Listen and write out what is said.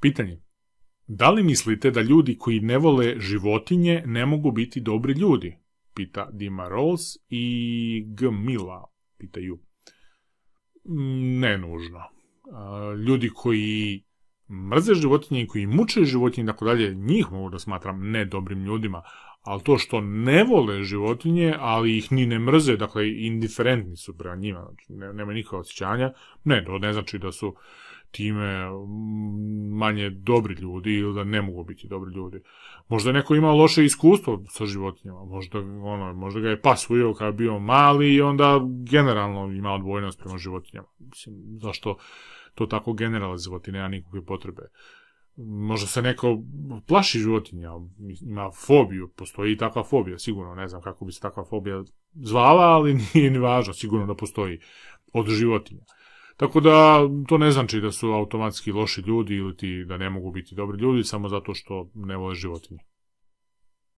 Pitanje. Da li mislite da ljudi koji ne vole životinje ne mogu biti dobri ljudi? Pita Dima Rolls i G. Mila, pitaju. Mm, ne nužno. Ljudi koji mrze životinje i koji muče životinje i tako dalje, njih mogu da smatram nedobrim ljudima, ali to što ne vole životinje, ali ih ni ne mrze, dakle, indiferentni su prema njima, znači, ne, nema nikakva osjećanja, ne, to ne znači da su time mm, manje dobri ljudi ili da ne mogu biti dobri ljudi. Možda neko ima loše iskustvo sa životinjama, možda, ono, možda ga je pas ujeo kada je bio mali i onda generalno ima odbojnost prema životinjama. Mislim, zašto to tako generalizovati, nema nikakve potrebe. Možda se neko plaši životinja, ima fobiju, postoji i takva fobija, sigurno, ne znam kako bi se takva fobija zvala, ali nije ni važno, sigurno da postoji od životinja. Tako da to ne znači da su automatski loši ljudi ili ti da ne mogu biti dobri ljudi samo zato što ne vole životinje.